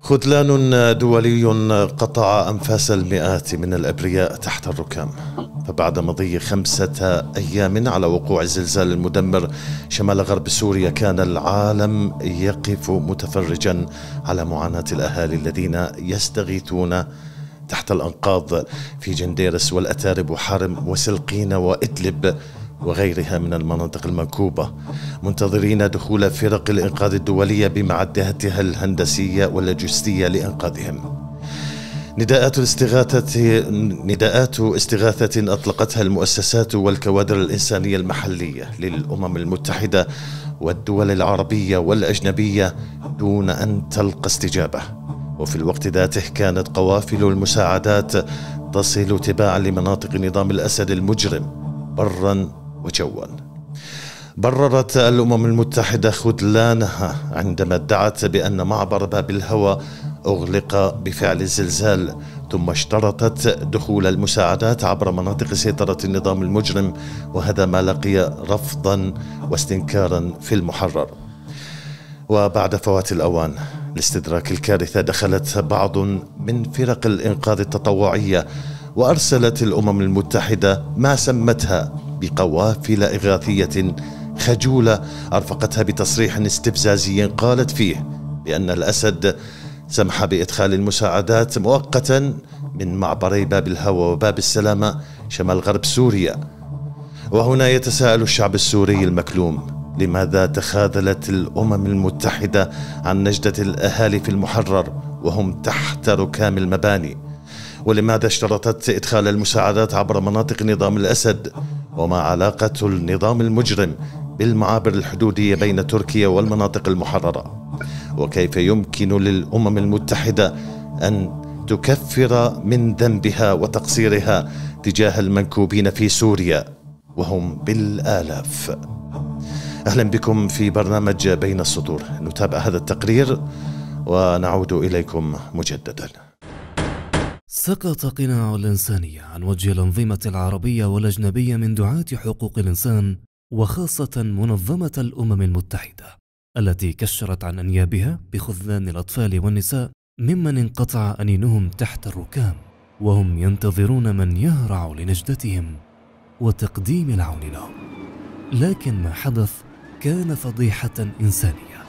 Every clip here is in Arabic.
خذلان دولي قطع أنفاس المئات من الأبرياء تحت الركام فبعد مضي خمسة أيام على وقوع الزلزال المدمر شمال غرب سوريا كان العالم يقف متفرجا على معاناة الأهالي الذين يستغيثون تحت الأنقاض في جنديرس والأتارب وحرم وسلقين وإدلب وغيرها من المناطق المنكوبة منتظرين دخول فرق الإنقاذ الدولية بمعداتها الهندسية واللوجستية لإنقاذهم نداءات الاستغاثة نداءات استغاثة أطلقتها المؤسسات والكوادر الإنسانية المحلية للأمم المتحدة والدول العربية والأجنبية دون أن تلقى استجابة وفي الوقت ذاته كانت قوافل المساعدات تصل تباعا لمناطق نظام الأسد المجرم برا وجول بررت الامم المتحده خذلانها عندما ادعت بان معبر باب الهوى اغلق بفعل الزلزال ثم اشترطت دخول المساعدات عبر مناطق سيطره النظام المجرم وهذا ما لقي رفضا واستنكارا في المحرر وبعد فوات الاوان لاستدراك الكارثه دخلت بعض من فرق الانقاذ التطوعيه وارسلت الامم المتحده ما سمتها بقوافل إغاثية خجولة أرفقتها بتصريح استفزازي قالت فيه بأن الأسد سمح بإدخال المساعدات مؤقتا من معبري باب الهوى وباب السلامة شمال غرب سوريا وهنا يتساءل الشعب السوري المكلوم لماذا تخاذلت الأمم المتحدة عن نجدة الأهالي في المحرر وهم تحت ركام المباني ولماذا اشترطت إدخال المساعدات عبر مناطق نظام الأسد وما علاقة النظام المجرم بالمعابر الحدودية بين تركيا والمناطق المحررة وكيف يمكن للأمم المتحدة أن تكفر من ذنبها وتقصيرها تجاه المنكوبين في سوريا وهم بالآلاف أهلا بكم في برنامج بين السطور نتابع هذا التقرير ونعود إليكم مجدداً سقط قناع الإنسانية عن وجه الأنظمة العربية والأجنبية من دعاة حقوق الإنسان وخاصة منظمة الأمم المتحدة التي كشرت عن أنيابها بخذلان الأطفال والنساء ممن انقطع أنينهم تحت الركام وهم ينتظرون من يهرع لنجدتهم وتقديم العون لهم لكن ما حدث كان فضيحة إنسانية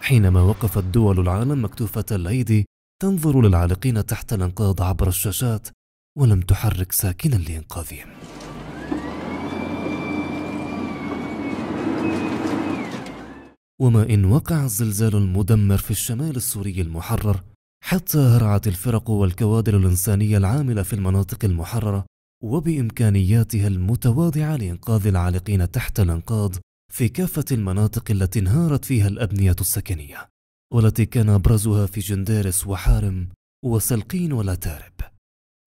حينما وقفت دول العالم مكتوفة الأيدي تنظر للعالقين تحت الانقاض عبر الشاشات ولم تحرك ساكنا لإنقاذهم وما إن وقع الزلزال المدمر في الشمال السوري المحرر حتى هرعت الفرق والكوادر الإنسانية العاملة في المناطق المحررة وبإمكانياتها المتواضعة لإنقاذ العالقين تحت الأنقاض في كافة المناطق التي انهارت فيها الأبنية السكنية والتي كان أبرزها في جندارس وحارم وسلقين ولاتارب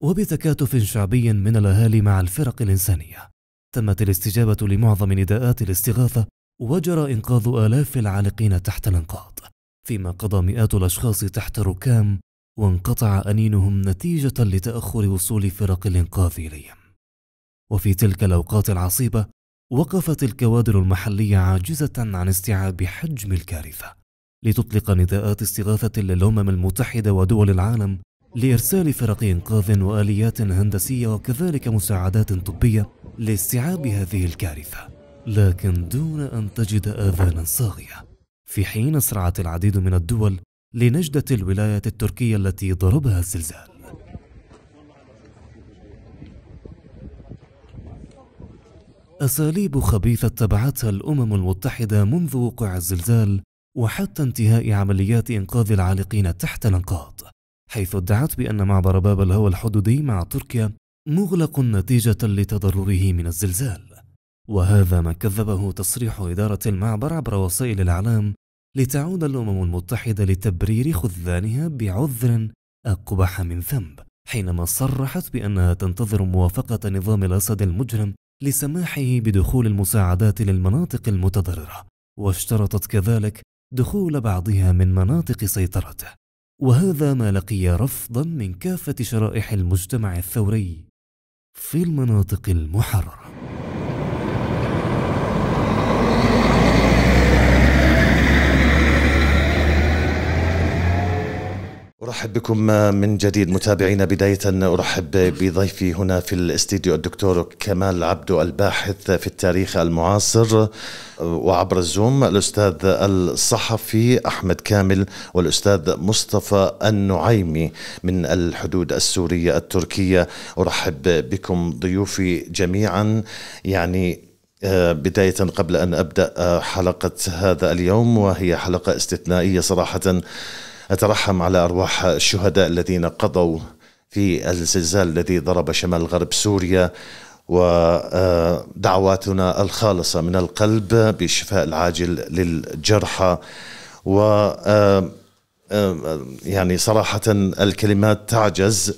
وبتكاتف شعبي من الأهالي مع الفرق الإنسانية تمت الاستجابة لمعظم نداءات الاستغاثة وجرى إنقاذ آلاف العالقين تحت الأنقاض فيما قضى مئات الأشخاص تحت ركام وانقطع أنينهم نتيجة لتأخر وصول فرق الإنقاذ إليهم وفي تلك الأوقات العصيبة وقفت الكوادر المحلية عاجزة عن استيعاب حجم الكارثة لتطلق نداءات استغاثة للأمم المتحدة ودول العالم لإرسال فرق إنقاذ وآليات هندسية وكذلك مساعدات طبية لاستيعاب هذه الكارثة لكن دون أن تجد آذانا صاغية في حين أسرعت العديد من الدول لنجدة الولايات التركية التي ضربها الزلزال أساليب خبيثة اتبعتها الأمم المتحدة منذ وقوع الزلزال وحتى انتهاء عمليات إنقاذ العالقين تحت الأنقاض حيث ادعت بأن معبر باب الهوى الحدودي مع تركيا مغلق نتيجة لتضرره من الزلزال وهذا ما كذبه تصريح إدارة المعبر عبر وسائل الإعلام لتعود الأمم المتحدة لتبرير خذلانها بعذر أقبح من ذنب حينما صرحت بأنها تنتظر موافقة نظام الأسد المجرم لسماحه بدخول المساعدات للمناطق المتضررة واشترطت كذلك دخول بعضها من مناطق سيطرته وهذا ما لقي رفضا من كافة شرائح المجتمع الثوري في المناطق المحررة ارحب بكم من جديد متابعينا بدايه ارحب بضيفي هنا في الاستديو الدكتور كمال عبدو الباحث في التاريخ المعاصر وعبر الزوم الاستاذ الصحفي احمد كامل والاستاذ مصطفى النعيمي من الحدود السوريه التركيه ارحب بكم ضيوفي جميعا يعني آه، بداية قبل أن أبدأ آه، حلقة هذا اليوم وهي حلقة استثنائية صراحة أترحم على أرواح الشهداء الذين قضوا في الزلزال الذي ضرب شمال غرب سوريا ودعواتنا الخالصة من القلب بالشفاء العاجل للجرحى و يعني صراحة الكلمات تعجز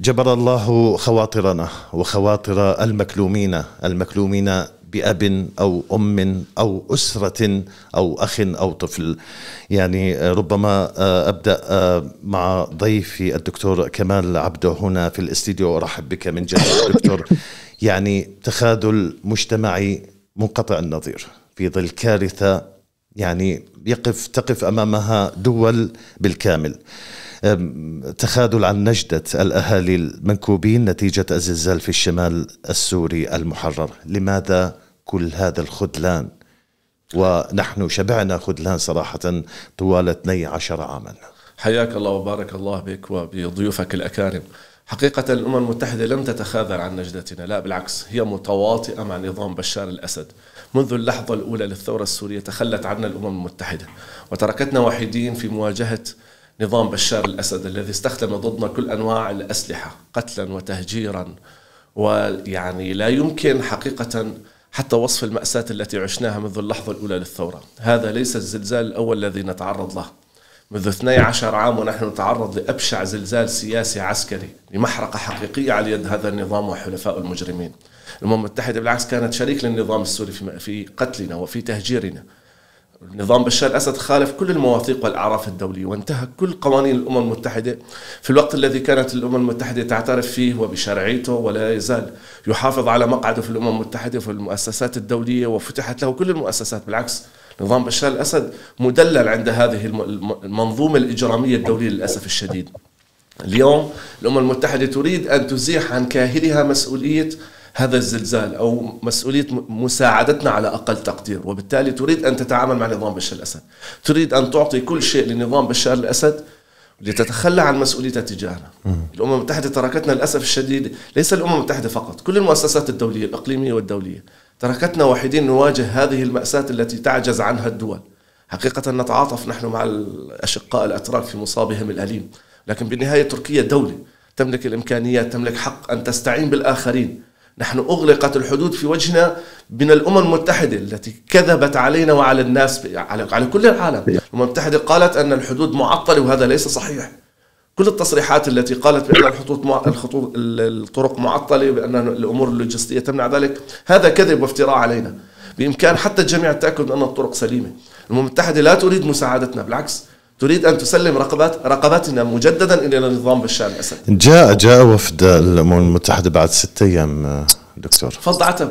جبر الله خواطرنا وخواطر المكلومين المكلومين باب او ام او اسره او اخ او طفل يعني آه، ربما آه، ابدا آه، مع ضيفي الدكتور كمال عبده هنا في الاستديو ارحب بك من جديد دكتور يعني تخاذل مجتمعي منقطع النظير في ظل كارثه يعني يقف تقف امامها دول بالكامل تخاذل عن نجدة الأهالي المنكوبين نتيجة الزلزال في الشمال السوري المحرر لماذا كل هذا الخذلان ونحن شبعنا خذلان صراحة طوال 12 عاما حياك الله وبارك الله بك وبضيوفك الأكارم حقيقة الأمم المتحدة لم تتخاذل عن نجدتنا لا بالعكس هي متواطئة مع نظام بشار الأسد منذ اللحظة الأولى للثورة السورية تخلت عنا الأمم المتحدة وتركتنا وحيدين في مواجهة نظام بشار الأسد الذي استخدم ضدنا كل أنواع الأسلحة قتلا وتهجيرا ويعني لا يمكن حقيقة حتى وصف المأساة التي عشناها منذ اللحظة الأولى للثورة هذا ليس الزلزال الأول الذي نتعرض له منذ 12 عام ونحن نتعرض لأبشع زلزال سياسي عسكري لمحرقة حقيقية على يد هذا النظام وحلفاء المجرمين الأمم المتحدة بالعكس كانت شريك للنظام السوري في قتلنا وفي تهجيرنا نظام بشار الأسد خالف كل المواثيق والأعراف الدولية وانتهك كل قوانين الأمم المتحدة في الوقت الذي كانت الأمم المتحدة تعترف فيه وبشرعيته ولا يزال يحافظ على مقعده في الأمم المتحدة وفي المؤسسات الدولية وفتحت له كل المؤسسات بالعكس نظام بشار الأسد مدلل عند هذه المنظومة الإجرامية الدولية للأسف الشديد اليوم الأمم المتحدة تريد أن تزيح عن كاهلها مسؤولية هذا الزلزال او مسؤوليه مساعدتنا على اقل تقدير وبالتالي تريد ان تتعامل مع نظام بشار الاسد تريد ان تعطي كل شيء لنظام بشار الاسد لتتخلى عن مسؤوليتها تجاهنا الامم المتحده تركتنا للاسف الشديد ليس الامم المتحده فقط كل المؤسسات الدوليه الاقليميه والدوليه تركتنا وحيدين نواجه هذه الماساه التي تعجز عنها الدول حقيقه نتعاطف نحن مع الاشقاء الاتراك في مصابهم الاليم لكن بالنهايه تركيا دوله تملك الامكانيات تملك حق ان تستعين بالاخرين نحن أغلقت الحدود في وجهنا من الأمم المتحدة التي كذبت علينا وعلى الناس على كل العالم الأمم المتحدة قالت أن الحدود معطلة وهذا ليس صحيح كل التصريحات التي قالت بأن الخطوط مع... الخطوط الطرق معطلة بأن الأمور اللوجستية تمنع ذلك هذا كذب وافتراء علينا بإمكان حتى الجميع التأكد أن الطرق سليمة الأمم المتحدة لا تريد مساعدتنا بالعكس تريد أن تسلم رقبات رقبتنا مجددا إلى نظام بشار الأسد جاء جاء وفد الأمم المتحدة بعد ستة أيام دكتور فض عتب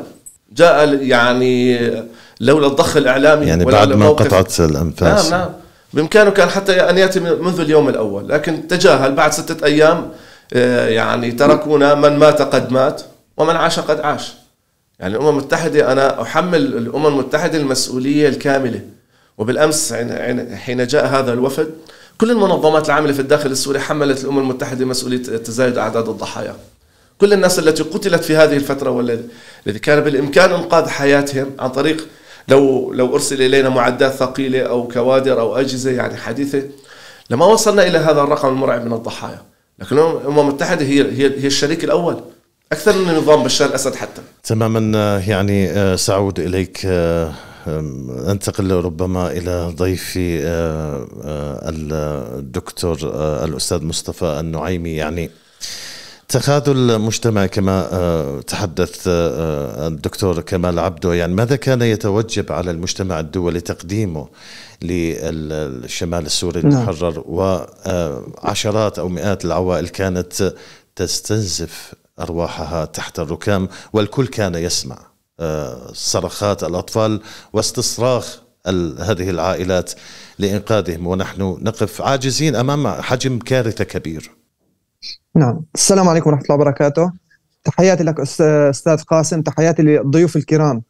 جاء يعني لولا الضخ الإعلامي يعني بعد ما انقطعت الأنفاس نعم نعم بإمكانه كان حتى أن يأتي منذ اليوم الأول لكن تجاهل بعد ستة أيام آه، يعني تركونا من مات قد مات ومن عاش قد عاش يعني الأمم المتحدة أنا أحمل الأمم المتحدة المسؤولية الكاملة وبالأمس حين جاء هذا الوفد كل المنظمات العاملة في الداخل السوري حملت الأمم المتحدة مسؤولية تزايد أعداد الضحايا كل الناس التي قتلت في هذه الفترة والذي كان بالإمكان إنقاذ حياتهم عن طريق لو لو أرسل إلينا معدات ثقيلة أو كوادر أو أجهزة يعني حديثة لما وصلنا إلى هذا الرقم المرعب من الضحايا لكن الأمم المتحدة هي هي, هي الشريك الأول أكثر من نظام بشار الأسد حتى تماما آه، يعني آه، سعود إليك آه، انتقل ربما الى ضيفي آه، آه، الدكتور آه، الاستاذ مصطفى النعيمي يعني تخاذل مجتمع كما تحدث الدكتور كمال عبده يعني ماذا كان يتوجب على المجتمع الدولي تقديمه للشمال السوري نعم. المحرر وعشرات او مئات العوائل كانت تستنزف ارواحها تحت الركام والكل كان يسمع صرخات الأطفال واستصراخ هذه العائلات لإنقاذهم ونحن نقف عاجزين أمام حجم كارثة كبير نعم السلام عليكم ورحمة الله وبركاته تحياتي لك أستاذ قاسم تحياتي للضيوف الكرام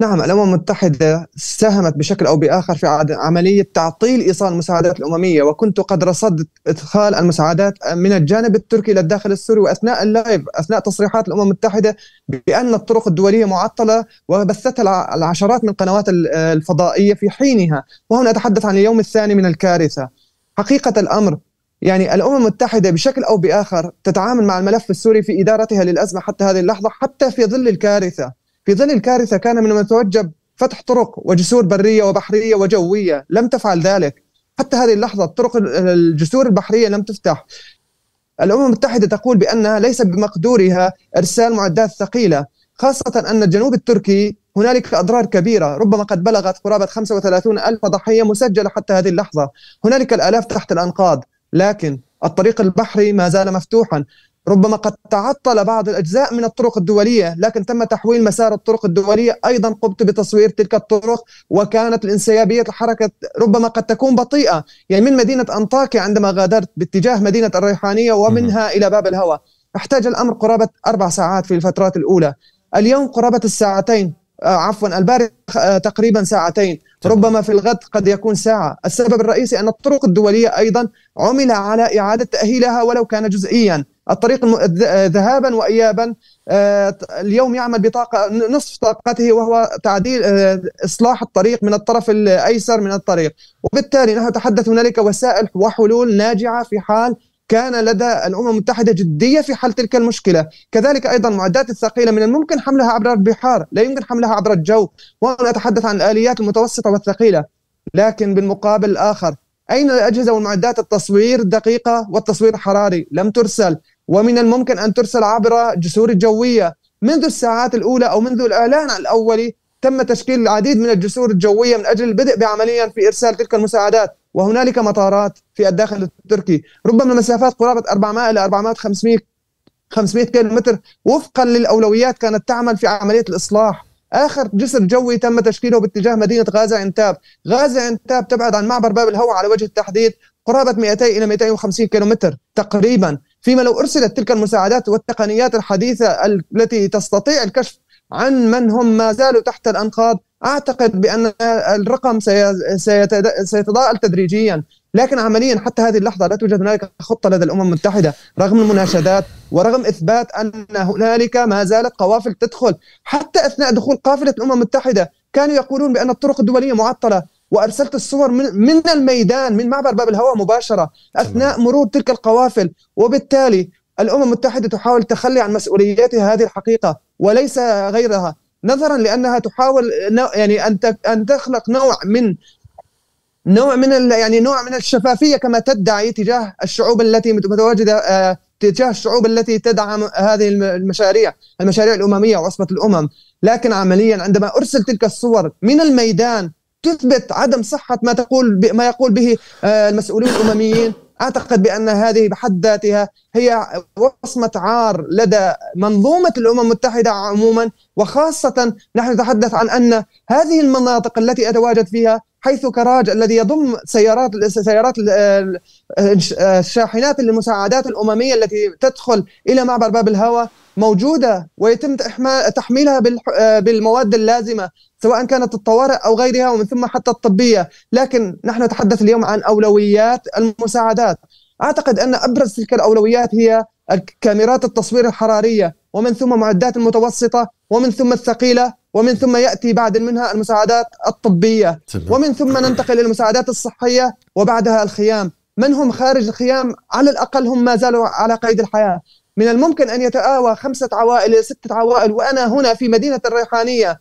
نعم الامم المتحده ساهمت بشكل او باخر في عمليه تعطيل ايصال المساعدات الامميه وكنت قد رصدت ادخال المساعدات من الجانب التركي الى الداخل السوري واثناء اللايف اثناء تصريحات الامم المتحده بان الطرق الدوليه معطله وبثتها العشرات من القنوات الفضائيه في حينها وهنا اتحدث عن اليوم الثاني من الكارثه حقيقه الامر يعني الامم المتحده بشكل او باخر تتعامل مع الملف السوري في ادارتها للازمه حتى هذه اللحظه حتى في ظل الكارثه في ظل الكارثة كان من المتوجب فتح طرق وجسور برية وبحرية وجوية لم تفعل ذلك حتى هذه اللحظة الطرق الجسور البحرية لم تفتح الأمم المتحدة تقول بأنها ليس بمقدورها إرسال معدات ثقيلة خاصة أن الجنوب التركي هنالك أضرار كبيرة ربما قد بلغت قرابة 35 ألف ضحية مسجلة حتى هذه اللحظة هنالك الآلاف تحت الأنقاض لكن الطريق البحري ما زال مفتوحا ربما قد تعطل بعض الأجزاء من الطرق الدولية لكن تم تحويل مسار الطرق الدولية أيضا قمت بتصوير تلك الطرق وكانت الانسيابية الحركة ربما قد تكون بطيئة يعني من مدينة أنطاكيا عندما غادرت باتجاه مدينة الريحانية ومنها إلى باب الهوى احتاج الأمر قرابة أربع ساعات في الفترات الأولى اليوم قرابة الساعتين آه، عفوا البارح آه، تقريبا ساعتين ربما في الغد قد يكون ساعة السبب الرئيسي أن الطرق الدولية أيضا عمل على إعادة تأهيلها ولو كان جزئيا الطريق آه، ذهابا وايابا آه، اليوم يعمل بطاقه نصف طاقته وهو تعديل آه، اصلاح الطريق من الطرف الايسر من الطريق وبالتالي نحن نتحدث هنالك وسائل وحلول ناجعه في حال كان لدى الامم المتحده جديه في حل تلك المشكله، كذلك ايضا المعدات الثقيله من الممكن حملها عبر البحار، لا يمكن حملها عبر الجو، وهنا اتحدث عن الاليات المتوسطه والثقيله، لكن بالمقابل الاخر اين الاجهزه والمعدات التصوير الدقيقه والتصوير الحراري؟ لم ترسل، ومن الممكن أن ترسل عبر جسور الجوية منذ الساعات الأولى أو منذ الإعلان الأولي تم تشكيل العديد من الجسور الجوية من أجل البدء بعمليا في إرسال تلك المساعدات وهنالك مطارات في الداخل التركي ربما مسافات قرابة 400 إلى 400 500 500 كيلو متر وفقا للأولويات كانت تعمل في عملية الإصلاح اخر جسر جوي تم تشكيله باتجاه مدينه غازا عنتاب، غازا عنتاب تبعد عن معبر باب الهوى على وجه التحديد قرابه 200 الى 250 كيلومتر تقريبا، فيما لو أرسلت تلك المساعدات والتقنيات الحديثة التي تستطيع الكشف عن من هم ما زالوا تحت الأنقاض أعتقد بأن الرقم سيتضاءل تدريجيا لكن عمليا حتى هذه اللحظه لا توجد هنالك خطه لدى الامم المتحده رغم المناشدات ورغم اثبات ان هنالك ما زالت قوافل تدخل حتى اثناء دخول قافله الامم المتحده كانوا يقولون بان الطرق الدوليه معطله وارسلت الصور من, من الميدان من معبر باب الهواء مباشره اثناء مرور تلك القوافل وبالتالي الامم المتحده تحاول التخلي عن مسؤولياتها هذه الحقيقه وليس غيرها نظرا لانها تحاول يعني ان ان تخلق نوع من نوع من يعني نوع من الشفافيه كما تدعي تجاه الشعوب التي متواجده آه، تجاه الشعوب التي تدعم هذه المشاريع المشاريع الامميه وعصبه الامم لكن عمليا عندما ارسل تلك الصور من الميدان تثبت عدم صحة ما تقول ما يقول به آه، المسؤولين الأمميين أعتقد بأن هذه بحد ذاتها هي وصمة عار لدى منظومة الأمم المتحدة عموما وخاصة نحن نتحدث عن أن هذه المناطق التي أتواجد فيها حيث كراج الذي يضم سيارات سيارات آه، آه، الشاحنات المساعدات الامميه التي تدخل الى معبر باب الهوى موجوده ويتم تحميلها آه، بالمواد اللازمه سواء كانت الطوارئ او غيرها ومن ثم حتى الطبيه، لكن نحن نتحدث اليوم عن اولويات المساعدات. اعتقد ان ابرز تلك الاولويات هي كاميرات التصوير الحراريه ومن ثم معدات المتوسطه ومن ثم الثقيله ومن ثم ياتي بعد منها المساعدات الطبيه تمام. ومن ثم ننتقل للمساعدات الصحيه وبعدها الخيام من هم خارج الخيام على الاقل هم ما زالوا على قيد الحياه من الممكن أن يتآوى خمسة عوائل ستة عوائل وأنا هنا في مدينة الريحانية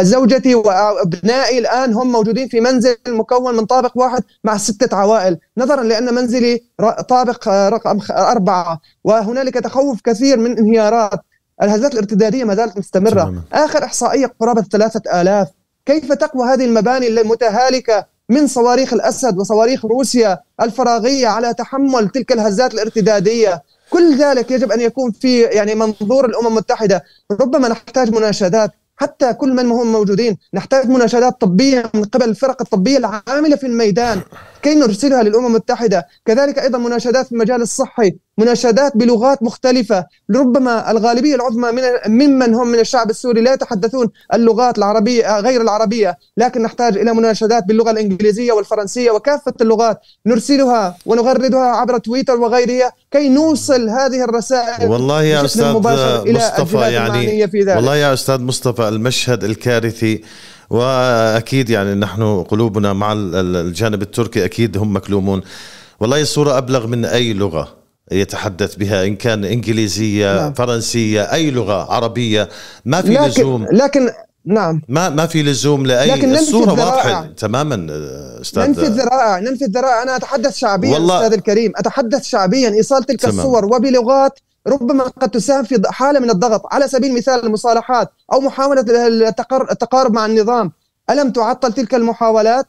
زوجتي وابنائي الان هم موجودين في منزل مكون من طابق واحد مع سته عوائل، نظرا لان منزلي طابق آه، رقم اربعه وهنالك تخوف كثير من انهيارات، الهزات الارتداديه ما زالت مستمره، تمام. اخر احصائيه قرابه 3000 كيف تقوى هذه المباني المتهالكه من صواريخ الاسد وصواريخ روسيا الفراغيه على تحمل تلك الهزات الارتداديه؟ كل ذلك يجب ان يكون في يعني منظور الامم المتحده ربما نحتاج مناشدات حتى كل من هم موجودين نحتاج مناشدات طبيه من قبل الفرق الطبيه العامله في الميدان كي نرسلها للامم المتحده كذلك ايضا مناشدات في المجال الصحي مناشدات بلغات مختلفه ربما الغالبيه العظمى من ممن هم من الشعب السوري لا يتحدثون اللغات العربيه غير العربيه لكن نحتاج الى مناشدات باللغه الانجليزيه والفرنسيه وكافه اللغات نرسلها ونغردها عبر تويتر وغيرها كي نوصل هذه الرسائل والله يا استاذ مصطفى يعني في ذلك. والله يا استاذ مصطفى المشهد الكارثي واكيد يعني نحن قلوبنا مع الجانب التركي اكيد هم مكلومون والله الصوره ابلغ من اي لغه يتحدث بها ان كان انجليزيه نعم. فرنسيه اي لغه عربيه ما في لكن لزوم لكن نعم ما ما في لزوم لاي لكن الصوره واضحه تماما استاذ ننفي الذرائع ننفي الذرائع انا اتحدث شعبيا والله استاذ الكريم اتحدث شعبيا ايصال تلك تمام. الصور وبلغات ربما قد تساهم في حاله من الضغط على سبيل المثال المصالحات او محاوله التقارب مع النظام الم تعطل تلك المحاولات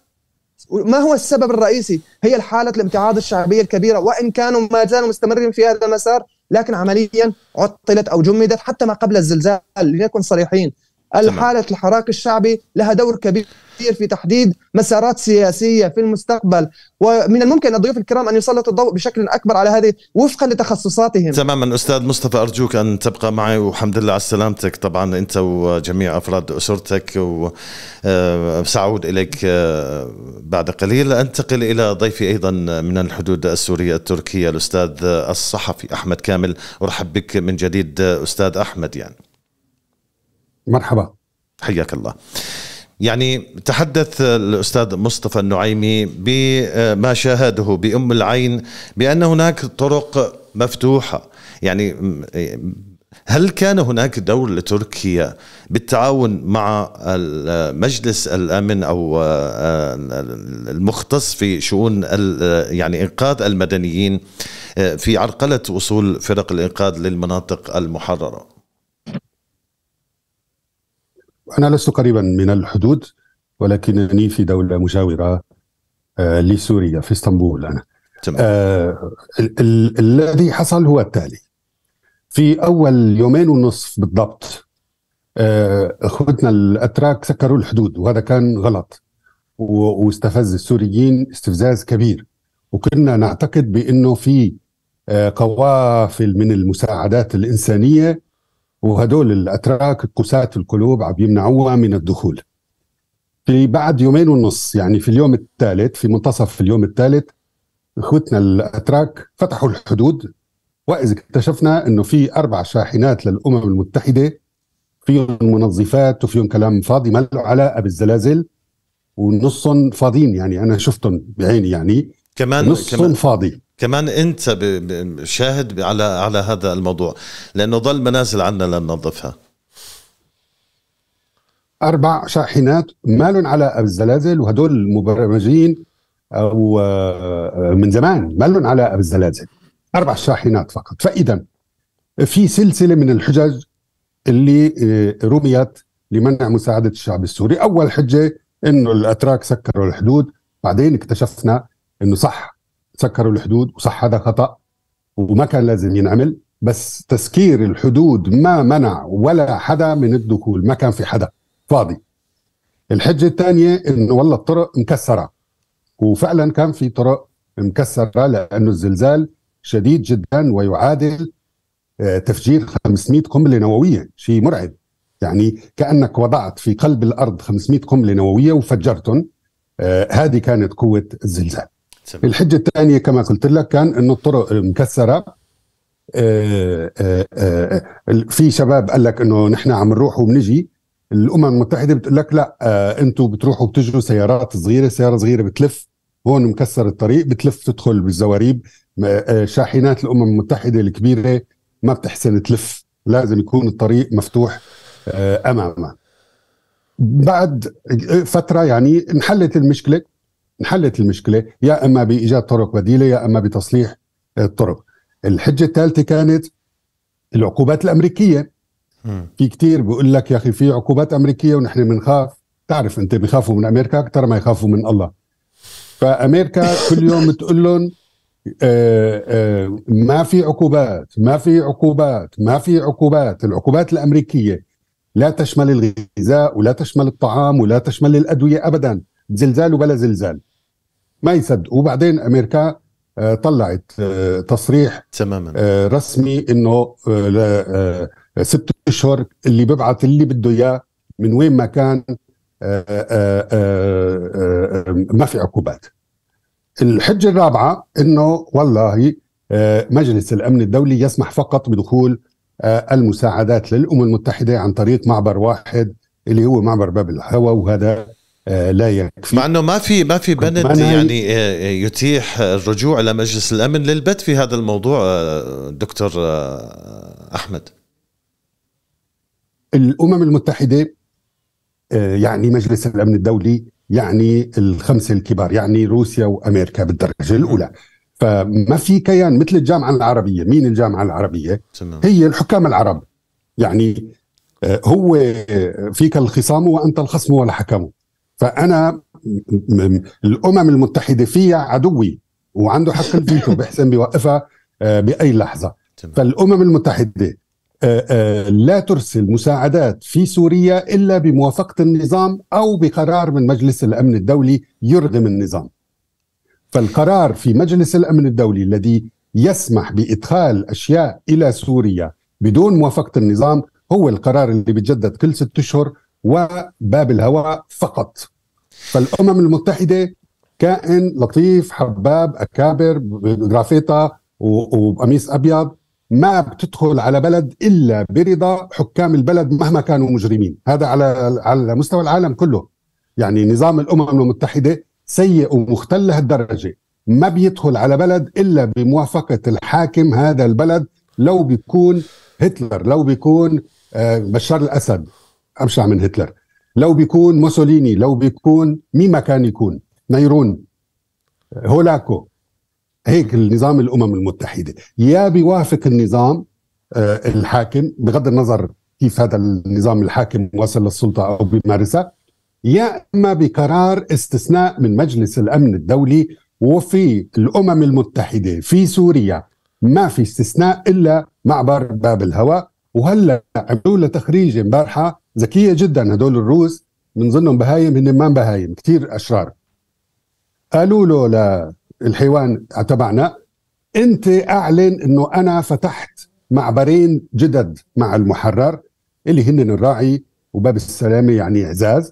ما هو السبب الرئيسي هي الحاله الامتعاض الشعبيه الكبيره وان كانوا ما زالوا مستمرين في هذا المسار لكن عمليا عطلت او جمدت حتى ما قبل الزلزال لنكن صريحين الحالة الحراك الشعبي لها دور كبير كثير في تحديد مسارات سياسيه في المستقبل ومن الممكن الضيوف الكرام ان يسلطوا الضوء بشكل اكبر على هذه وفقا لتخصصاتهم تماما استاذ مصطفى ارجوك ان تبقى معي وحمد لله على سلامتك طبعا انت وجميع افراد اسرتك وسعود آه، اليك آه، بعد قليل انتقل الى ضيفي ايضا من الحدود السوريه التركيه الاستاذ الصحفي احمد كامل ارحب بك من جديد استاذ احمد يعني مرحبا حياك الله يعني تحدث الأستاذ مصطفى النعيمي بما شاهده بأم العين بأن هناك طرق مفتوحة يعني هل كان هناك دور لتركيا بالتعاون مع مجلس الامن او المختص في شؤون يعني انقاذ المدنيين في عرقله وصول فرق الانقاذ للمناطق المحرره؟ أنا لست قريبا من الحدود ولكنني في دولة مجاورة آه، لسوريا في اسطنبول أنا آه الذي حصل هو التالي في أول يومين ونصف بالضبط آه اخوتنا الاتراك سكروا الحدود وهذا كان غلط واستفز السوريين استفزاز كبير وكنا نعتقد بانه في آه، قوافل من المساعدات الانسانيه وهدول الاتراك قساة القلوب عم يمنعوها من الدخول في بعد يومين ونص يعني في اليوم الثالث في منتصف اليوم الثالث اخوتنا الاتراك فتحوا الحدود واذا اكتشفنا انه في اربع شاحنات للامم المتحده فيهم منظفات وفيهم كلام فاضي ما له علاقه بالزلازل ونصهم فاضيين يعني انا شفتهم بعيني يعني كمان نصهم كمان. فاضي كمان انت شاهد على على هذا الموضوع لانه ظل منازل عنا لننظفها اربع شاحنات مال على الزلازل وهدول مبرمجين او آه، من زمان مال على الزلازل اربع شاحنات فقط فاذا في سلسله من الحجج اللي آه، رميت لمنع مساعده الشعب السوري اول حجه انه الاتراك سكروا الحدود بعدين اكتشفنا انه صح سكروا الحدود وصح هذا خطا وما كان لازم ينعمل بس تسكير الحدود ما منع ولا حدا من الدخول ما كان في حدا فاضي الحجه الثانيه انه والله الطرق مكسره وفعلا كان في طرق مكسره لانه الزلزال شديد جدا ويعادل آه، تفجير 500 قنبله نوويه شيء مرعب يعني كانك وضعت في قلب الارض 500 قنبله نوويه وفجرتهم آه، هذه كانت قوه الزلزال سمين. الحجه الثانيه كما قلت لك كان انه الطرق مكسره آه، آه، آه، في شباب قال لك انه نحن عم نروح وبنجي الامم المتحده بتقول لك لا انتم بتروحوا بتجوا سيارات صغيره سياره صغيره بتلف هون مكسر الطريق بتلف تدخل بالزواريب شاحنات الامم المتحده الكبيره ما بتحسن تلف لازم يكون الطريق مفتوح امامها بعد فتره يعني انحلت المشكله انحلت المشكله يا اما بايجاد طرق بديله يا اما بتصليح الطرق. آه، الحجه الثالثه كانت العقوبات الامريكيه في كتير بيقول لك يا اخي في عقوبات امريكيه ونحن بنخاف تعرف انت بيخافوا من امريكا اكثر ما يخافوا من الله. فامريكا كل يوم بتقول لهم آآ آه، آآ آه، ما في عقوبات ما في عقوبات ما في عقوبات العقوبات الامريكيه لا تشمل الغذاء ولا تشمل الطعام ولا تشمل الادويه ابدا زلزال وبلا زلزال ما يصدقوا وبعدين امريكا آه، طلعت آه، تصريح تماما آه، رسمي انه ست اشهر اللي ببعث اللي بده اياه من وين ما كان ما في عقوبات الحجه الرابعه انه والله مجلس الامن الدولي يسمح فقط بدخول المساعدات للامم المتحده عن طريق معبر واحد اللي هو معبر باب الهوى وهذا آه، لا يكفي مع انه ما في ما في بند يعني آه، يتيح الرجوع الى مجلس الامن للبت في هذا الموضوع آه، دكتور احمد الامم المتحده يعني مجلس الامن الدولي يعني الخمسه الكبار يعني روسيا وامريكا بالدرجه الاولى فما في كيان مثل الجامعه العربيه مين الجامعه العربيه تمام. هي الحكام العرب يعني هو فيك الخصام وانت الخصم ولا حكمه فانا الامم المتحده فيها عدوي وعنده حق الفيتو بحسن بيوقفها آه، باي لحظه فالامم المتحده آه، آه، لا ترسل مساعدات في سوريا الا بموافقه النظام او بقرار من مجلس الامن الدولي يرغم النظام. فالقرار في مجلس الامن الدولي الذي يسمح بادخال اشياء الى سوريا بدون موافقه النظام هو القرار اللي بيتجدد كل ست اشهر وباب الهواء فقط فالامم المتحده كائن لطيف حباب اكابر جرافيتا وقميص ابيض ما بتدخل على بلد الا برضا حكام البلد مهما كانوا مجرمين هذا على على مستوى العالم كله يعني نظام الامم المتحده سيء ومختل لهالدرجه ما بيدخل على بلد الا بموافقه الحاكم هذا البلد لو بيكون هتلر لو بيكون آه، بشار الاسد ابشع من هتلر لو بيكون موسوليني لو بيكون مين ما كان يكون نيرون هولاكو هيك النظام الامم المتحده يا بيوافق النظام آه، الحاكم بغض النظر كيف هذا النظام الحاكم وصل للسلطه او بيمارسها يا اما بقرار استثناء من مجلس الامن الدولي وفي الامم المتحده في سوريا ما في استثناء الا معبر باب الهواء وهلا عملوا له تخريج امبارحه ذكيه جدا هدول الروس من ضمنهم بهايم هن ما بهايم كثير اشرار قالوا له للحيوان تبعنا انت اعلن انه انا فتحت معبرين جدد مع المحرر اللي هن الراعي وباب السلامه يعني اعزاز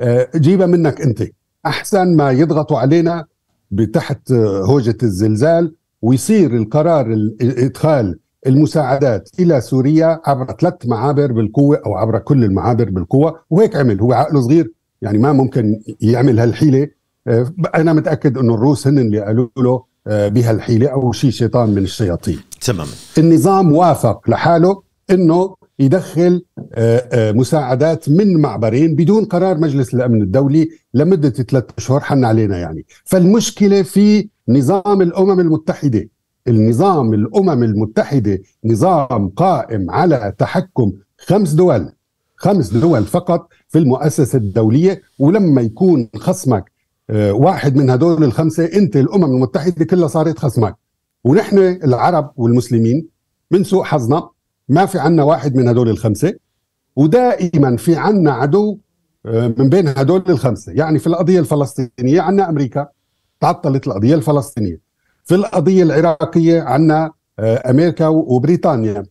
آه، جيبها منك انت احسن ما يضغطوا علينا بتحت آه، هوجه الزلزال ويصير القرار ادخال المساعدات الى سوريا عبر ثلاث معابر بالقوه او عبر كل المعابر بالقوه وهيك عمل هو عقله صغير يعني ما ممكن يعمل هالحيله آه، انا متاكد انه الروس هن اللي قالوا له آه، بهالحيله او شيء شيطان من الشياطين تماما النظام وافق لحاله انه يدخل آه، مساعدات من معبرين بدون قرار مجلس الامن الدولي لمده ثلاثة اشهر حن علينا يعني فالمشكله في نظام الامم المتحده النظام الامم المتحده نظام قائم على تحكم خمس دول خمس دول فقط في المؤسسه الدوليه ولما يكون خصمك آه، واحد من هدول الخمسه انت الامم المتحده كلها صارت خصمك ونحن العرب والمسلمين من سوء حظنا ما في عنا واحد من هدول الخمسه ودائما في عنا عدو آه، من بين هدول الخمسه يعني في القضيه الفلسطينيه عنا امريكا تعطلت القضيه الفلسطينيه في القضيه العراقيه عندنا آه، امريكا وبريطانيا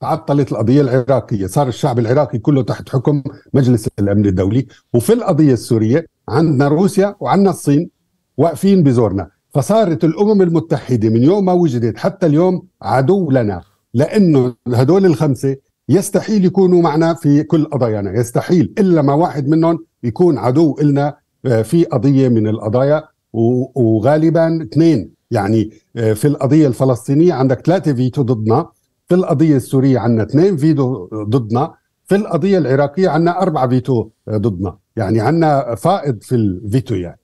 تعطلت القضيه العراقيه، صار الشعب العراقي كله تحت حكم مجلس الامن الدولي، وفي القضيه السوريه عندنا روسيا وعندنا الصين واقفين بزورنا، فصارت الامم المتحده من يوم ما وجدت حتى اليوم عدو لنا، لانه هدول الخمسه يستحيل يكونوا معنا في كل قضايانا، يستحيل الا ما واحد منهم يكون عدو لنا آه، في قضيه من القضايا وغالبا اثنين يعني آه، في القضية الفلسطينية عندك ثلاثة فيتو ضدنا في القضية السورية عندنا اثنين فيتو ضدنا في القضية العراقية عندنا أربعة فيتو ضدنا يعني عندنا فائض في الفيتو يعني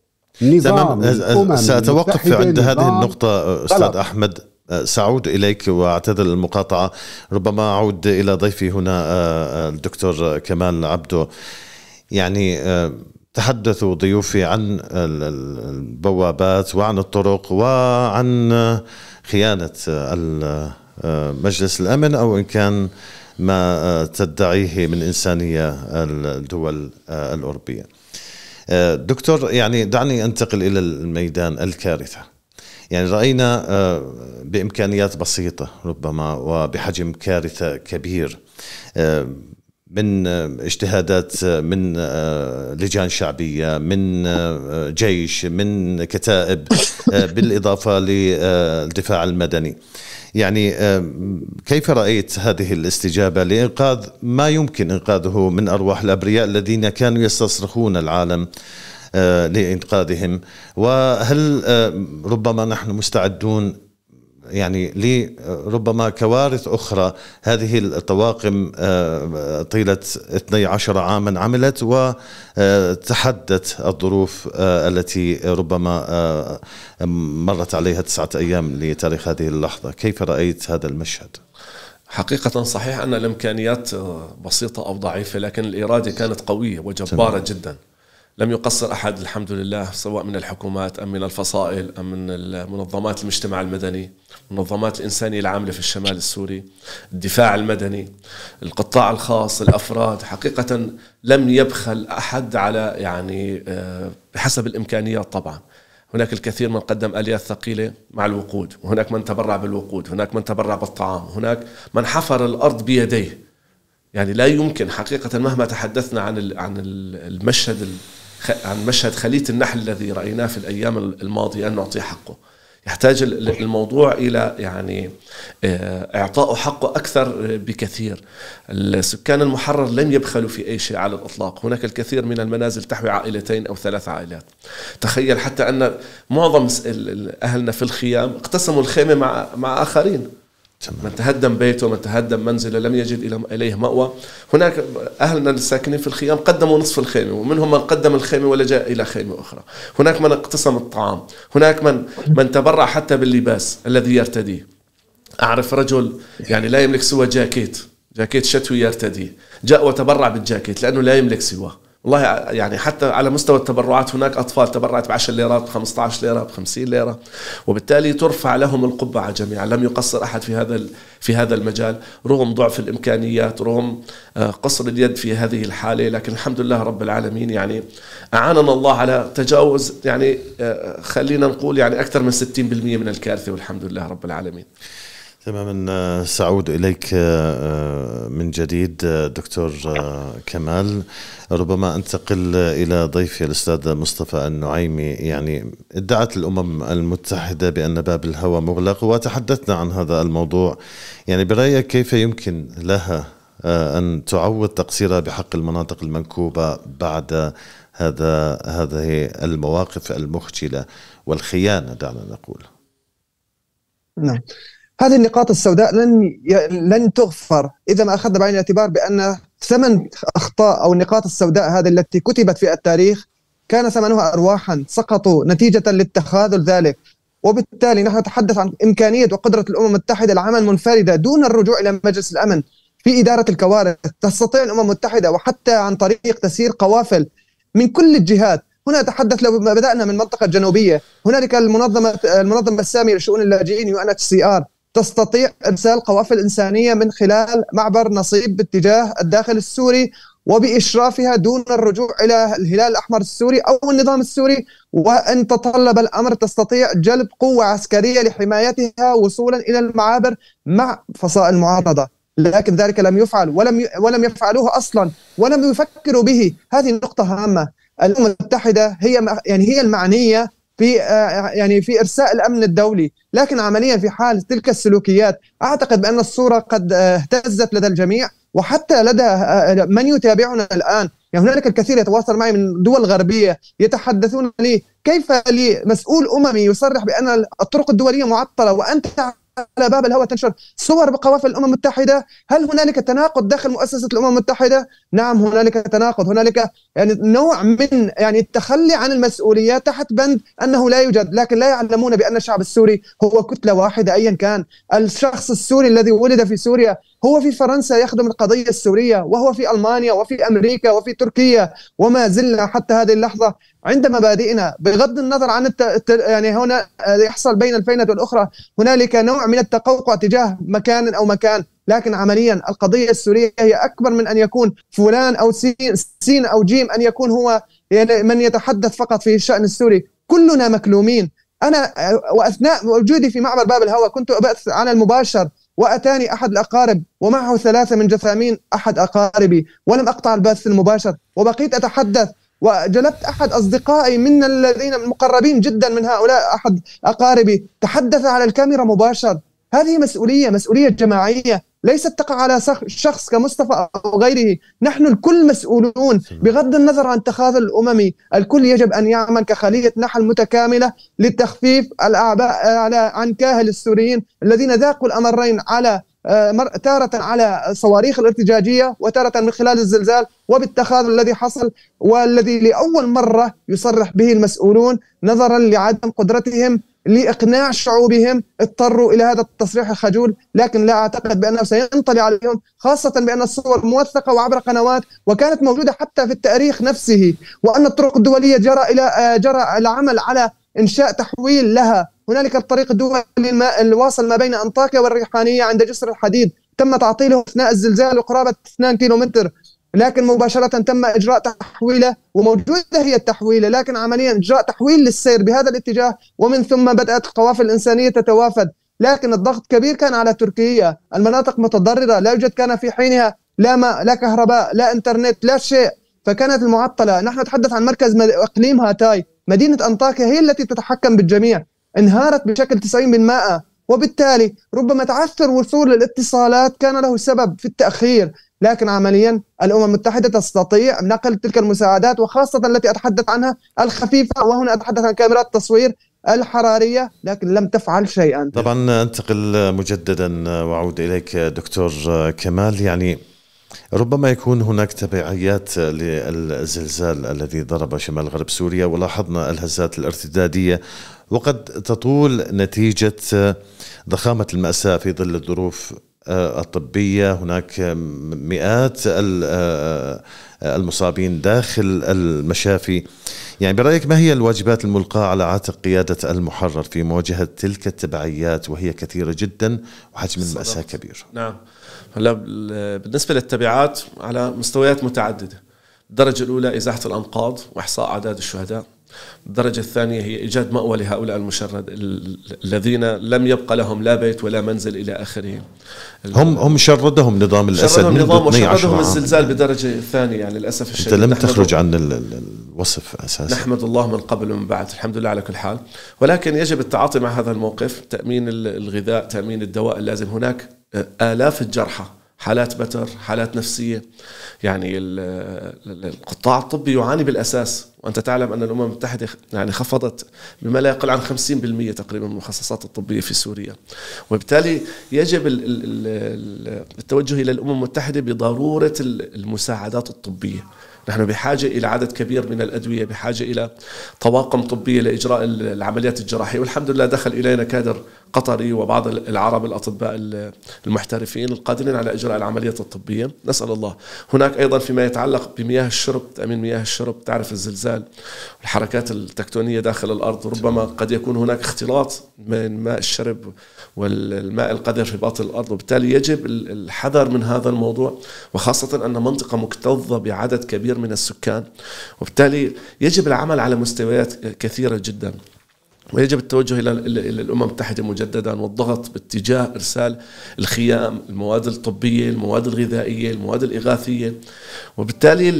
تمام سأتوقف عند هذه النقطة أستاذ أحمد أه، سأعود إليك وأعتذر المقاطعة ربما أعود إلى ضيفي هنا أه، الدكتور كمال عبده يعني تحدثوا ضيوفي عن البوابات وعن الطرق وعن خيانة مجلس الأمن أو إن كان ما تدعيه من إنسانية الدول الأوروبية دكتور يعني دعني أنتقل إلى الميدان الكارثة يعني رأينا آه، بإمكانيات بسيطة ربما وبحجم كارثة كبير آه، من آه، اجتهادات آه، من آه، لجان شعبية من جيش من كتائب بالإضافة للدفاع المدني يعني كيف رأيت هذه الاستجابة لإنقاذ ما يمكن إنقاذه من أرواح الأبرياء الذين كانوا يستصرخون العالم لإنقاذهم وهل ربما نحن مستعدون يعني لربما كوارث أخرى هذه الطواقم آه، طيلة 12 عاما عملت وتحدت آه، الظروف آه، التي ربما مرت عليها تسعة أيام لتاريخ هذه اللحظة كيف رأيت هذا المشهد؟ حقيقة صحيح أن الإمكانيات بسيطة أو ضعيفة لكن الإرادة كانت قوية وجبارة جدا لم يقصر احد الحمد لله سواء من الحكومات ام من الفصائل ام من منظمات المجتمع المدني، المنظمات الانسانيه العامله في الشمال السوري، الدفاع المدني، القطاع الخاص، الافراد، حقيقه لم يبخل احد على يعني آه، بحسب الامكانيات طبعا. هناك الكثير من قدم اليات ثقيله مع الوقود، وهناك من تبرع بالوقود، هناك من تبرع بالطعام، هناك من حفر الارض بيديه. يعني لا يمكن حقيقه مهما تحدثنا عن عن المشهد عن مشهد خليه النحل الذي رايناه في الايام الماضيه ان نعطيه حقه يحتاج الموضوع الى يعني آه، اعطائه حقه اكثر آه، بكثير. السكان المحرر لم يبخلوا في اي شيء على الاطلاق، هناك الكثير من المنازل تحوي عائلتين او ثلاث عائلات. تخيل حتى ان معظم اهلنا في الخيام اقتسموا الخيمه مع مع اخرين. من تهدم بيته من تهدم منزله لم يجد إليه مأوى هناك أهلنا الساكنين في الخيام قدموا نصف الخيمة ومنهم من قدم الخيمة ولجأ إلى خيمة أخرى هناك من اقتسم الطعام هناك من, من تبرع حتى باللباس الذي يرتديه أعرف رجل يعني لا يملك سوى جاكيت جاكيت شتوي يرتديه جاء وتبرع بالجاكيت لأنه لا يملك سواه والله يعني حتى على مستوى التبرعات هناك اطفال تبرعت ب 10 ليرات ب 15 ليره ب 50 ليره وبالتالي ترفع لهم القبعه جميعا لم يقصر احد في هذا في هذا المجال رغم ضعف الامكانيات رغم آه، قصر اليد في هذه الحاله لكن الحمد لله رب العالمين يعني اعاننا الله على تجاوز يعني آه، خلينا نقول يعني اكثر من 60% من الكارثه والحمد لله رب العالمين. تماما آه، سعود اليك آه، آه، من جديد دكتور كمال ربما انتقل الى ضيفي الاستاذ مصطفى النعيمي يعني ادعت الامم المتحده بان باب الهوى مغلق وتحدثنا عن هذا الموضوع يعني برايك كيف يمكن لها ان تعوض تقصيرها بحق المناطق المنكوبه بعد هذا هذه المواقف المخجله والخيانه دعنا نقول نعم هذه النقاط السوداء لن لن تغفر اذا ما اخذنا بعين الاعتبار بان ثمن اخطاء او النقاط السوداء هذه التي كتبت في التاريخ كان ثمنها ارواحا سقطوا نتيجه للتخاذل ذلك وبالتالي نحن نتحدث عن امكانيه وقدره الامم المتحده العمل منفرده دون الرجوع الى مجلس الامن في اداره الكوارث تستطيع الامم المتحده وحتى عن طريق تسيير قوافل من كل الجهات هنا اتحدث لو بدانا من المنطقه الجنوبيه هنالك المنظمه المنظمه الساميه لشؤون اللاجئين يو ان اتش سي ار تستطيع ارسال قوافل انسانيه من خلال معبر نصيب باتجاه الداخل السوري وباشرافها دون الرجوع الى الهلال الاحمر السوري او النظام السوري وان تطلب الامر تستطيع جلب قوه عسكريه لحمايتها وصولا الى المعابر مع فصائل المعارضه لكن ذلك لم يفعل ولم ولم يفعلوه اصلا ولم يفكروا به هذه نقطه هامه الامم المتحده هي يعني هي المعنيه في آه، آه، يعني في ارساء الامن الدولي، لكن عمليا في حال تلك السلوكيات اعتقد بان الصوره قد آه، اهتزت لدى الجميع وحتى لدى من يتابعنا الان يعني هنالك الكثير يتواصل معي من دول غربيه يتحدثون لي كيف لمسؤول اممي يصرح بان الطرق الدوليه معطله وانت على باب الهوى تنشر صور بقوافل الامم المتحده هل هنالك تناقض داخل مؤسسه الامم المتحده نعم هنالك تناقض هنالك يعني نوع من يعني التخلي عن المسؤوليه تحت بند انه لا يوجد لكن لا يعلمون بان الشعب السوري هو كتله واحده ايا كان الشخص السوري الذي ولد في سوريا هو في فرنسا يخدم القضية السورية وهو في ألمانيا وفي أمريكا وفي تركيا وما زلنا حتى هذه اللحظة عند مبادئنا بغض النظر عن الت... يعني هنا آه، يحصل بين الفينة والأخرى هنالك نوع من التقوقع تجاه مكان أو مكان لكن عمليا القضية السورية هي أكبر من أن يكون فلان أو سين, سين أو جيم أن يكون هو يعني من يتحدث فقط في الشأن السوري كلنا مكلومين أنا آه، وأثناء وجودي في معبر باب الهوى كنت أبحث عن المباشر وأتاني أحد الأقارب ومعه ثلاثة من جثامين أحد أقاربي ولم أقطع البث المباشر وبقيت أتحدث وجلبت أحد أصدقائي من الذين مقربين جدا من هؤلاء أحد أقاربي تحدث على الكاميرا مباشر هذه مسؤوليه مسؤوليه جماعيه ليست تقع على شخص كمصطفى او غيره، نحن الكل مسؤولون بغض النظر عن التخاذل الاممي، الكل يجب ان يعمل كخليه نحل متكامله لتخفيف الاعباء على عن كاهل السوريين الذين ذاقوا الامرين على آه، تارة على الصواريخ الارتجاجية وتارة من خلال الزلزال وبالتخاذل الذي حصل والذي لأول مرة يصرح به المسؤولون نظرا لعدم قدرتهم لإقناع شعوبهم اضطروا إلى هذا التصريح الخجول لكن لا أعتقد بأنه سينطلي عليهم خاصة بأن الصور موثقة وعبر قنوات وكانت موجودة حتى في التاريخ نفسه وأن الطرق الدولية جرى إلى آه، جرى العمل على إنشاء تحويل لها هنالك الطريق الدولي الواصل ما بين أنطاكيا والريحانية عند جسر الحديد تم تعطيله أثناء الزلزال قرابة 2 كيلومتر لكن مباشرة تم إجراء تحويله وموجودة هي التحويلة لكن عمليا إجراء تحويل للسير بهذا الاتجاه ومن ثم بدأت القوافل الإنسانية تتوافد لكن الضغط كبير كان على تركيا المناطق متضررة لا يوجد كان في حينها لا ماء لا كهرباء لا انترنت لا شيء فكانت المعطلة نحن نتحدث عن مركز اقليم هاتاي مدينة أنطاكيا هي التي تتحكم بالجميع انهارت بشكل 90% وبالتالي ربما تعثر وصول الاتصالات كان له سبب في التأخير لكن عمليا الامم المتحده تستطيع نقل تلك المساعدات وخاصه التي اتحدث عنها الخفيفه وهنا اتحدث عن كاميرات التصوير الحراريه لكن لم تفعل شيئا. طبعا انتقل مجددا واعود اليك دكتور كمال يعني ربما يكون هناك تبعيات للزلزال الذي ضرب شمال غرب سوريا ولاحظنا الهزات الارتداديه وقد تطول نتيجة ضخامة المأساة في ظل الظروف آه، الطبية هناك مئات آه، آه، المصابين داخل المشافي يعني برأيك ما هي الواجبات الملقاة على عاتق قيادة المحرر في مواجهة تلك التبعيات وهي كثيرة جدا وحجم المأساة كبير نعم هلا بالنسبة للتبعات على مستويات متعددة الدرجة الأولى إزاحة الأنقاض وإحصاء أعداد الشهداء الدرجة الثانية هي إيجاد مأوى لهؤلاء المشرد الذين لم يبقى لهم لا بيت ولا منزل إلى آخره هم هم شردهم نظام الأسد شردهم نظام وشردهم الزلزال بدرجة ثانية يعني للأسف الشديد أنت لم تخرج عن الوصف أساسا نحمد الله من قبل ومن بعد الحمد لله على كل حال ولكن يجب التعاطي مع هذا الموقف تأمين الغذاء تأمين الدواء اللازم هناك آه، آلاف الجرحى حالات بتر حالات نفسية يعني القطاع الطبي يعاني بالأساس وأنت تعلم أن الأمم المتحدة يعني خفضت بما لا يقل عن 50% تقريبا من المخصصات الطبية في سوريا وبالتالي يجب التوجه إلى الأمم المتحدة بضرورة المساعدات الطبية نحن بحاجة إلى عدد كبير من الأدوية بحاجة إلى طواقم طبية لإجراء العمليات الجراحية والحمد لله دخل إلينا كادر قطري وبعض العرب الأطباء المحترفين القادرين على إجراء العملية الطبية نسأل الله هناك أيضا فيما يتعلق بمياه الشرب تأمين مياه الشرب تعرف الزلزال والحركات التكتونية داخل الأرض ربما قد يكون هناك اختلاط بين ماء الشرب والماء القذر في باطن الأرض وبالتالي يجب الحذر من هذا الموضوع وخاصة أن منطقة مكتظة بعدد كبير من السكان وبالتالي يجب العمل على مستويات كثيرة جدا ويجب التوجه الى الى الامم المتحده مجددا والضغط باتجاه ارسال الخيام، المواد الطبيه، المواد الغذائيه، المواد الاغاثيه وبالتالي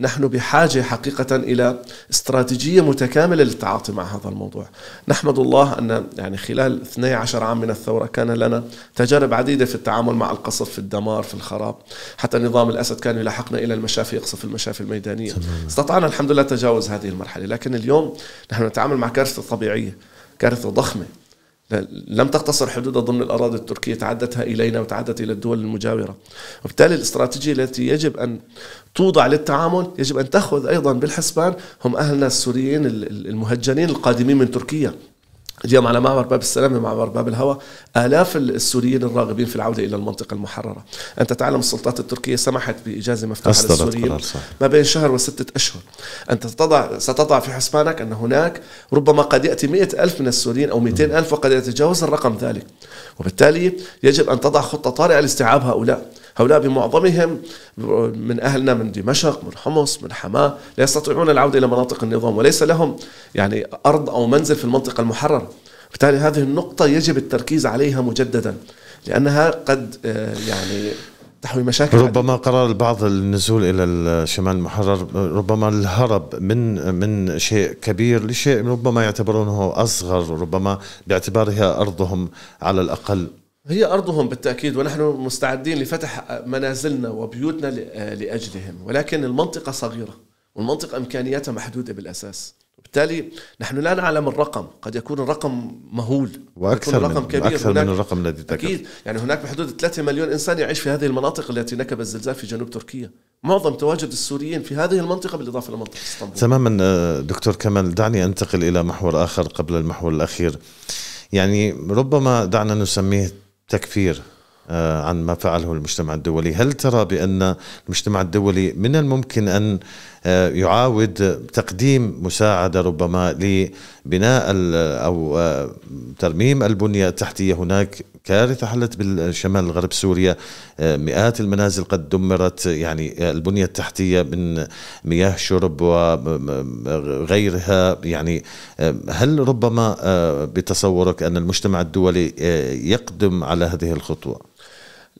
نحن بحاجه حقيقه الى استراتيجيه متكامله للتعاطي مع هذا الموضوع. نحمد الله ان يعني خلال 12 عام من الثوره كان لنا تجارب عديده في التعامل مع القصف في الدمار في الخراب، حتى نظام الاسد كان يلاحقنا الى المشافي يقصف المشافي الميدانيه. استطعنا الحمد لله تجاوز هذه المرحله، لكن اليوم نحن نتعامل مع كارثه طبيعيه كارثه ضخمه لم تقتصر حدودها ضمن الاراضي التركيه تعدتها الينا وتعدت الى الدول المجاوره وبالتالي الاستراتيجيه التي يجب ان توضع للتعامل يجب ان تاخذ ايضا بالحسبان هم اهلنا السوريين المهجنين القادمين من تركيا اليوم على معبر باب السلام معبر باب الهوى آلاف السوريين الراغبين في العودة إلى المنطقة المحررة أنت تعلم السلطات التركية سمحت بإجازة مفتوحة للسوريين ما بين شهر وستة أشهر أنت تضع ستضع في حسبانك أن هناك ربما قد يأتي مئة ألف من السوريين أو 200 ألف وقد يتجاوز الرقم ذلك وبالتالي يجب أن تضع خطة طارئة لاستيعاب هؤلاء هؤلاء بمعظمهم من أهلنا من دمشق من حمص من حماة لا يستطيعون العودة إلى مناطق النظام وليس لهم يعني أرض أو منزل في المنطقة المحررة بالتالي هذه النقطة يجب التركيز عليها مجددا لأنها قد آه، يعني تحوي مشاكل ربما عديد. قرار البعض النزول الى الشمال المحرر ربما الهرب من من شيء كبير لشيء ربما يعتبرونه اصغر ربما باعتبارها ارضهم على الاقل هي أرضهم بالتأكيد ونحن مستعدين لفتح منازلنا وبيوتنا آه، لأجلهم ولكن المنطقة صغيرة والمنطقة إمكانياتها محدودة بالأساس وبالتالي نحن لا نعلم الرقم قد يكون الرقم مهول واكثر الرقم من كبير اكثر من الرقم الذي ذكرت اكيد يعني هناك بحدود 3 مليون انسان يعيش في هذه المناطق التي نكب الزلزال في جنوب تركيا معظم تواجد السوريين في هذه المنطقه بالاضافه لمنطقه اسطنبول تماما آه، دكتور كمال دعني انتقل الى محور اخر قبل المحور الاخير يعني ربما دعنا نسميه تكفير آه، عن ما فعله المجتمع الدولي هل ترى بأن المجتمع الدولي من الممكن أن آه، يعاود تقديم مساعدة ربما لبناء أو آه، ترميم البنية التحتية هناك كارثة حلت بالشمال غرب سوريا آه، مئات المنازل قد دمرت يعني البنية التحتية من مياه شرب وغيرها يعني هل ربما بتصورك أن المجتمع الدولي يقدم على هذه الخطوة؟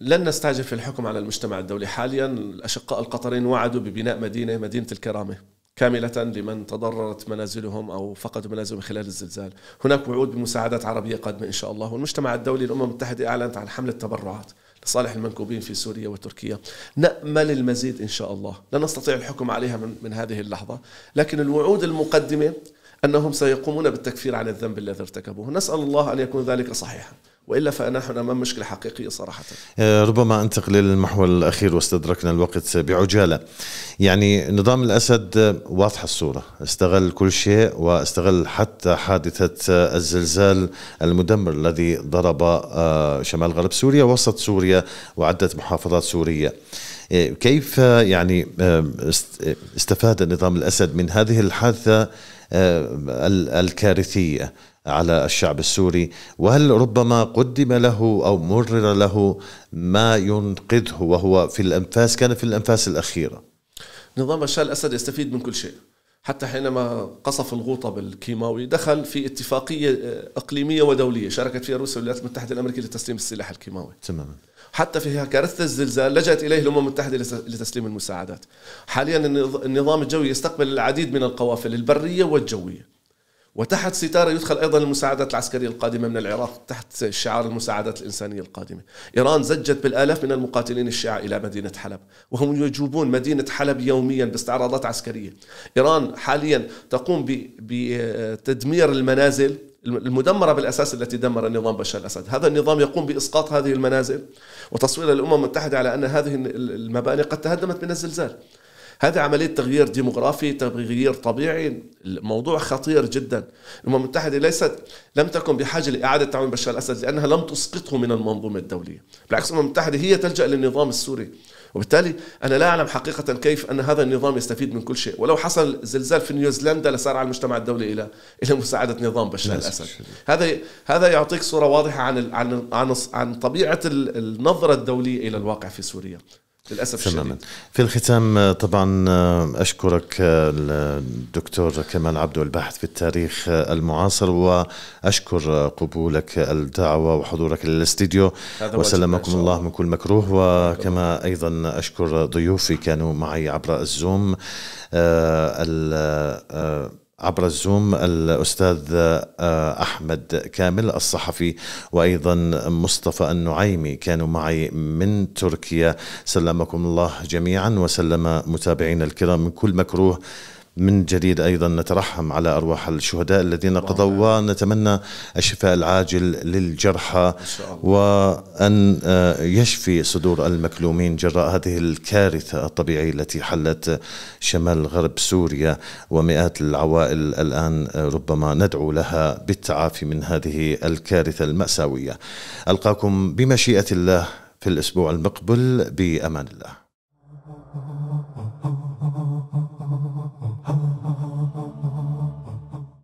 لن نستعجل في الحكم على المجتمع الدولي حاليا الأشقاء القطريين وعدوا ببناء مدينة مدينة الكرامة كاملة لمن تضررت منازلهم أو فقدوا منازلهم خلال الزلزال هناك وعود بمساعدات عربية قادمة إن شاء الله والمجتمع الدولي الأمم المتحدة أعلنت عن حملة تبرعات لصالح المنكوبين في سوريا وتركيا نأمل المزيد إن شاء الله لا نستطيع الحكم عليها من, من هذه اللحظة لكن الوعود المقدمة أنهم سيقومون بالتكفير عن الذنب الذي ارتكبوه نسأل الله أن يكون ذلك صحيحا والا فنحن امام مشكله حقيقيه صراحه. آه، ربما انتقل للمحور الاخير واستدركنا الوقت بعجاله. يعني نظام الاسد واضحه الصوره، استغل كل شيء واستغل حتى حادثه الزلزال المدمر الذي ضرب آه، شمال غرب سوريا وسط سوريا وعده محافظات سوريه. آه، كيف يعني استفاد نظام الاسد من هذه الحادثه آه، الكارثيه على الشعب السوري وهل ربما قدم له او مرر له ما ينقذه وهو في الانفاس كان في الانفاس الاخيره نظام بشار الاسد يستفيد من كل شيء حتى حينما قصف الغوطة بالكيماوي دخل في اتفاقية إقليمية ودولية شاركت فيها روسيا والولايات المتحدة الأمريكية لتسليم السلاح الكيماوي تماما حتى في كارثة الزلزال لجأت إليه الأمم المتحدة لتسليم المساعدات حاليا النظام الجوي يستقبل العديد من القوافل البرية والجوية وتحت ستاره يدخل ايضا المساعدات العسكريه القادمه من العراق تحت شعار المساعدات الانسانيه القادمه. ايران زجت بالالاف من المقاتلين الشيعة الى مدينه حلب، وهم يجوبون مدينه حلب يوميا باستعراضات عسكريه. ايران حاليا تقوم بتدمير المنازل المدمرة بالأساس التي دمر نظام بشار الأسد هذا النظام يقوم بإسقاط هذه المنازل وتصوير الأمم المتحدة على أن هذه المباني قد تهدمت من الزلزال هذه عملية تغيير ديموغرافي تغيير طبيعي الموضوع خطير جدا الأمم المتحدة ليست لم تكن بحاجة لإعادة تعويم بشار الأسد لأنها لم تسقطه من المنظومة الدولية بالعكس الأمم المتحدة هي تلجأ للنظام السوري وبالتالي أنا لا أعلم حقيقة كيف أن هذا النظام يستفيد من كل شيء ولو حصل زلزال في نيوزيلندا لسارع المجتمع الدولي إلى إلى مساعدة نظام بشار الأسد هذا هذا يعطيك صورة واضحة عن عن عن, عن طبيعة النظرة الدولية إلى الواقع في سوريا للاسف تماما في الختام طبعا اشكرك الدكتور كمال عبدو الباحث في التاريخ المعاصر واشكر قبولك الدعوه وحضورك للاستديو وسلمكم الله من كل مكروه وكما ايضا اشكر ضيوفي كانوا معي عبر الزوم آه, آه، عبر الزوم الأستاذ آه، أحمد كامل الصحفي وأيضا مصطفى النعيمي كانوا معي من تركيا سلمكم الله جميعا وسلم متابعينا الكرام من كل مكروه من جديد أيضا نترحم على أرواح الشهداء الذين قضوا ونتمنى الشفاء العاجل للجرحى وأن آه، يشفي صدور المكلومين جراء هذه الكارثة الطبيعية التي حلت شمال غرب سوريا ومئات العوائل الآن آه، ربما ندعو لها بالتعافي من هذه الكارثة المأساوية ألقاكم بمشيئة الله في الأسبوع المقبل بأمان الله